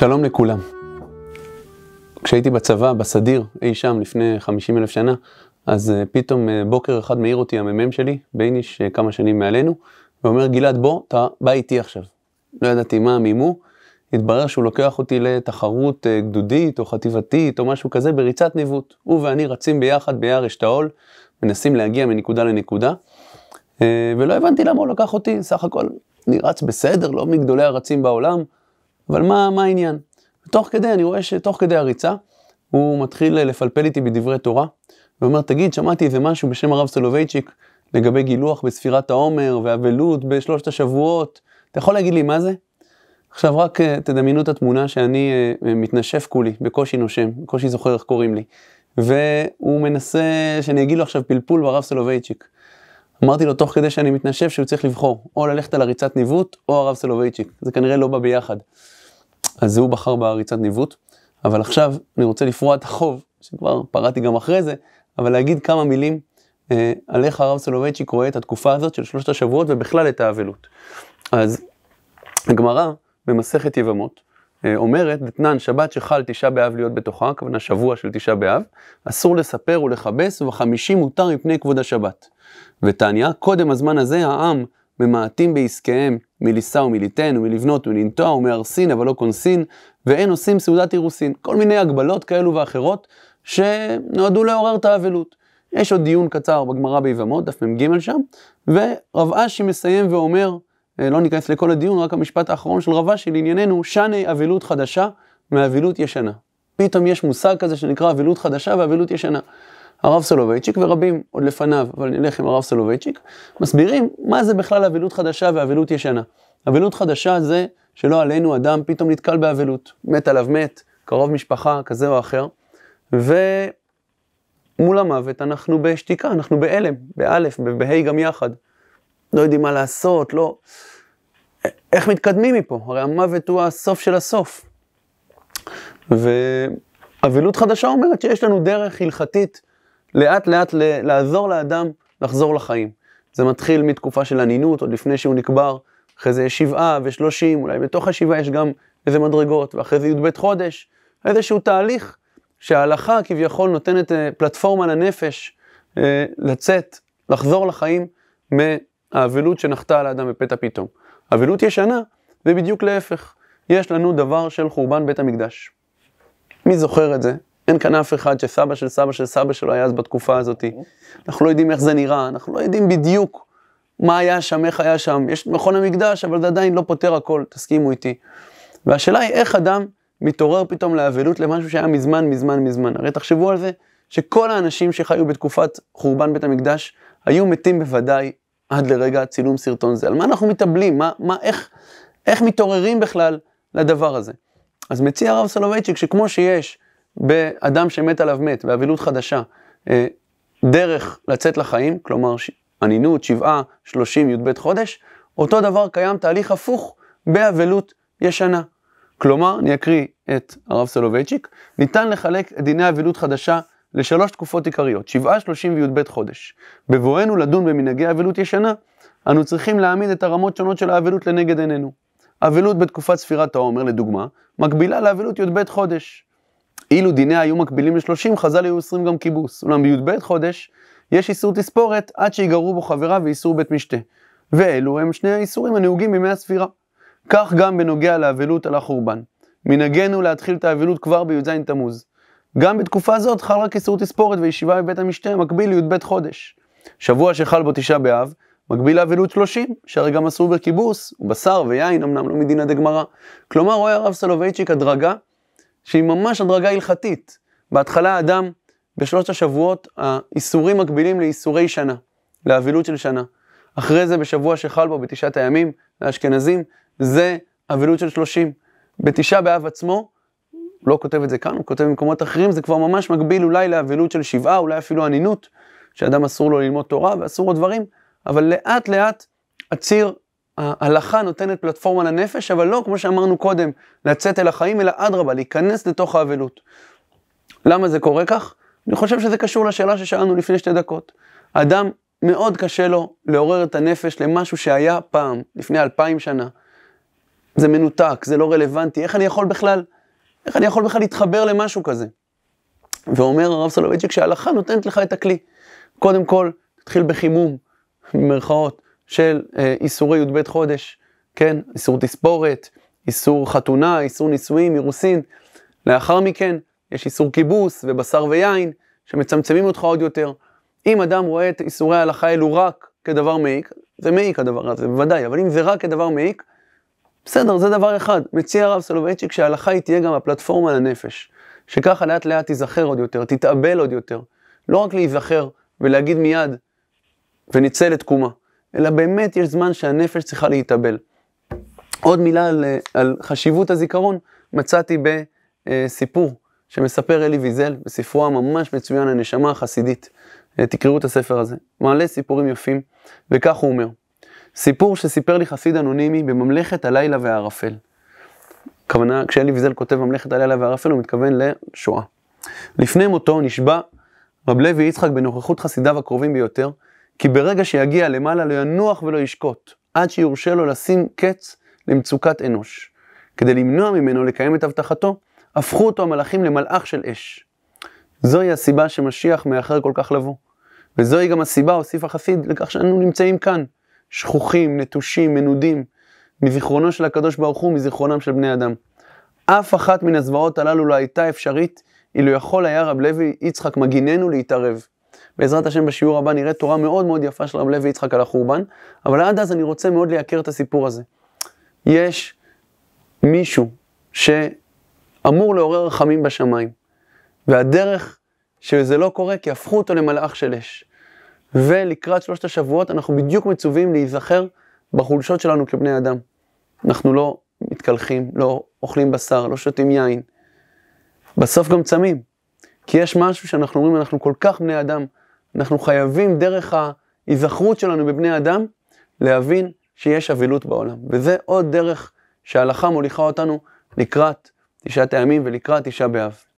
שלום לכולם. כשהייתי בצבא, בסדיר, אי שם לפני 50 אלף שנה, אז אה, פתאום אה, בוקר אחד מעיר אותי המ"מ שלי, בייניש אה, כמה שנים מעלינו, ואומר, גלעד, בוא, אתה בא איתי עכשיו. לא ידעתי מה המימו, התברר שהוא לוקח אותי לתחרות גדודית או חטיבתית או משהו כזה בריצת ניווט. הוא ואני רצים ביחד ביער אשתאול, מנסים להגיע מנקודה לנקודה, ולא הבנתי למה הוא לקח אותי, סך הכל אני רץ בסדר, לא מגדולי הרצים בעולם. אבל מה, מה העניין? ותוך כדי, אני רואה שתוך כדי הריצה, הוא מתחיל לפלפל איתי בדברי תורה, ואומר, תגיד, שמעתי איזה משהו בשם הרב סולובייצ'יק לגבי גילוח בספירת העומר ואבלות בשלושת השבועות, אתה יכול להגיד לי מה זה? עכשיו רק אה, תדמיינו את התמונה שאני אה, אה, מתנשף כולי, בקושי נושם, בקושי זוכר איך קוראים לי. והוא מנסה שאני אגיד לו עכשיו פלפול ברב סולובייצ'יק. אמרתי לו תוך כדי שאני מתנשף שהוא צריך לבחור, או ללכת על הריצת ניווט או הרב סולובייצ'יק, זה כנראה לא בא ביחד. אז זה הוא בחר בעריצת ניווט, אבל עכשיו אני רוצה לפרוע את החוב, שכבר פרעתי גם אחרי זה, אבל להגיד כמה מילים אה, על איך הרב סולובייצ'יק רואה את התקופה הזאת של שלושת השבועות ובכלל את האבלות. אז הגמרא במסכת יבמות אה, אומרת, דתנן שבת שחל תשעה באב להיות בתוכה, הכוונה שבוע של תשעה באב, אסור לספר ולכבס ובחמישים מותר מפני כבוד השבת. ותניא, קודם הזמן הזה העם ממעטים בעסקיהם מלישא ומליתן ומלבנות ומלנטוע ומהרסין אבל לא קונסין ואין עושים סעודת אירוסין. כל מיני הגבלות כאלו ואחרות שנועדו לעורר את האבלות. יש עוד דיון קצר בגמרא ביבמות, דף מ"ג שם, ורב אשי מסיים ואומר, אה, לא ניכנס לכל הדיון, רק המשפט האחרון של רב אשי לענייננו, שני אבלות חדשה מאבלות ישנה. פתאום יש מושג כזה שנקרא אבלות חדשה ואבלות ישנה. הרב סולובייצ'יק ורבים עוד לפניו, אבל נלך עם הרב סולובייצ'יק, מסבירים מה זה בכלל אבלות חדשה ואבלות ישנה. אבלות חדשה זה שלא עלינו אדם פתאום נתקל באבלות, מת עליו מת, קרוב משפחה כזה או אחר, ומול המוות אנחנו בשתיקה, אנחנו בהלם, באלף, בהי גם יחד. לא יודעים מה לעשות, לא... איך מתקדמים מפה? הרי המוות הוא הסוף של הסוף. ואבלות חדשה אומרת שיש לנו דרך הלכתית לאט לאט ל- לעזור לאדם לחזור לחיים. זה מתחיל מתקופה של אנינות, עוד לפני שהוא נקבר, אחרי זה יש שבעה ושלושים, אולי בתוך השבעה יש גם איזה מדרגות, ואחרי זה י"ב חודש, איזשהו תהליך שההלכה כביכול נותנת אה, פלטפורמה לנפש אה, לצאת, לחזור לחיים מהאבלות שנחתה על האדם בפתע פתאום. אבלות ישנה זה בדיוק להפך, יש לנו דבר של חורבן בית המקדש. מי זוכר את זה? אין כאן אף אחד שסבא של סבא של סבא שלו היה אז בתקופה הזאת. אנחנו לא יודעים איך זה נראה, אנחנו לא יודעים בדיוק מה היה שם, איך היה שם. יש מכון המקדש, אבל זה עדיין לא פותר הכל, תסכימו איתי. והשאלה היא איך אדם מתעורר פתאום לאבלות למשהו שהיה מזמן, מזמן, מזמן. הרי תחשבו על זה, שכל האנשים שחיו בתקופת חורבן בית המקדש, היו מתים בוודאי עד לרגע צילום סרטון זה. על מה אנחנו מתאבלים? מה, מה, איך, איך מתעוררים בכלל לדבר הזה? אז מציע הרב סולובייצ'יק שכמו שיש באדם שמת עליו מת, באבילות חדשה, אה, דרך לצאת לחיים, כלומר אנינות, שבעה, שלושים, י"ב חודש, אותו דבר קיים תהליך הפוך באבילות ישנה. כלומר, אני אקריא את הרב סולובייצ'יק, ניתן לחלק את דיני אבילות חדשה לשלוש תקופות עיקריות, שבעה, שלושים וי"ב חודש. בבואנו לדון במנהגי אבילות ישנה, אנו צריכים להעמיד את הרמות שונות של האבילות לנגד עינינו. אבילות בתקופת ספירת העומר, לדוגמה, מקבילה לאבילות י"ב חודש. אילו דיניה היו מקבילים ל-30, חז"ל היו אוסרים גם קיבוץ. אולם בי"ב חודש יש איסור תספורת עד שיגרו בו חברה ואיסור בית משתה. ואלו הם שני האיסורים הנהוגים בימי הספירה. כך גם בנוגע לאבלות על החורבן. מנהגנו להתחיל את האבלות כבר בי"ז תמוז. גם בתקופה זאת חל רק איסור תספורת וישיבה בבית המשתה מקביל לי"ב חודש. שבוע שחל בו תשעה באב, מקביל לאבלות שלושים, שהרי גם אסור בכיבוס, ובשר ויין אמנם לא מדינה דגמרא. כלומר רואה הרב סולובייצ'יק הדרגה שהיא ממש הדרגה הלכתית. בהתחלה האדם, בשלושת השבועות, האיסורים מקבילים לאיסורי שנה, לאבילות של שנה. אחרי זה בשבוע שחל בו בתשעת הימים, לאשכנזים, זה אבילות של שלושים. בתשעה באב עצמו, הוא לא כותב את זה כאן, הוא כותב במקומות אחרים, זה כבר ממש מקביל אולי לאבילות של שבעה, אולי אפילו אנינות, שאדם אסור לו ללמוד תורה ואסור לו דברים, אבל לאט לאט הציר ההלכה נותנת פלטפורמה לנפש, אבל לא, כמו שאמרנו קודם, לצאת אל החיים, אלא אדרבה, להיכנס לתוך האבלות. למה זה קורה כך? אני חושב שזה קשור לשאלה ששאלנו לפני שתי דקות. אדם, מאוד קשה לו לעורר את הנפש למשהו שהיה פעם, לפני אלפיים שנה. זה מנותק, זה לא רלוונטי, איך אני יכול בכלל, איך אני יכול בכלל להתחבר למשהו כזה? ואומר הרב סולובייצ'יק שההלכה נותנת לך את הכלי. קודם כל, תתחיל בחימום, במרכאות, של אה, איסורי י"ב חודש, כן? איסור תספורת, איסור חתונה, איסור נישואים, אירוסין. לאחר מכן יש איסור כיבוס ובשר ויין, שמצמצמים אותך עוד יותר. אם אדם רואה את איסורי ההלכה האלו רק כדבר מעיק, זה מעיק הדבר הזה, בוודאי, אבל אם זה רק כדבר מעיק, בסדר, זה דבר אחד. מציע הרב סולובייצ'יק שההלכה היא תהיה גם הפלטפורמה לנפש. שככה לאט לאט תיזכר עוד יותר, תתאבל עוד יותר. לא רק להיזכר ולהגיד מיד, ונצא לתקומה. אלא באמת יש זמן שהנפש צריכה להתאבל. עוד מילה על, על חשיבות הזיכרון, מצאתי בסיפור שמספר אלי ויזל בספרו הממש מצוין, הנשמה החסידית. אה, תקראו את הספר הזה, מעלה סיפורים יפים, וכך הוא אומר, סיפור שסיפר לי חסיד אנונימי בממלכת הלילה והערפל. כוונה, כשאלי ויזל כותב ממלכת הלילה והערפל, הוא מתכוון לשואה. לפני מותו נשבע רב לוי יצחק בנוכחות חסידיו הקרובים ביותר, כי ברגע שיגיע למעלה לא ינוח ולא ישקוט, עד שיורשה לו לשים קץ למצוקת אנוש. כדי למנוע ממנו לקיים את הבטחתו, הפכו אותו המלאכים למלאך של אש. זוהי הסיבה שמשיח מאחר כל כך לבוא. וזוהי גם הסיבה, הוסיף החסיד, לכך שאנו נמצאים כאן, שכוחים, נטושים, מנודים, מזיכרונו של הקדוש ברוך הוא, מזיכרונם של בני אדם. אף אחת מן הזוועות הללו לא הייתה אפשרית, אילו יכול היה רב לוי יצחק מגיננו להתערב. בעזרת השם בשיעור הבא נראה תורה מאוד מאוד יפה של רב לוי יצחק על החורבן, אבל עד אז אני רוצה מאוד לייקר את הסיפור הזה. יש מישהו שאמור לעורר רחמים בשמיים, והדרך שזה לא קורה כי הפכו אותו למלאך של אש. ולקראת שלושת השבועות אנחנו בדיוק מצווים להיזכר בחולשות שלנו כבני אדם. אנחנו לא מתקלחים, לא אוכלים בשר, לא שותים יין. בסוף גם צמים. כי יש משהו שאנחנו אומרים, אנחנו כל כך בני אדם, אנחנו חייבים דרך ההיזכרות שלנו בבני אדם להבין שיש אבלות בעולם. וזה עוד דרך שההלכה מוליכה אותנו לקראת תשעת הימים ולקראת תשעה באב.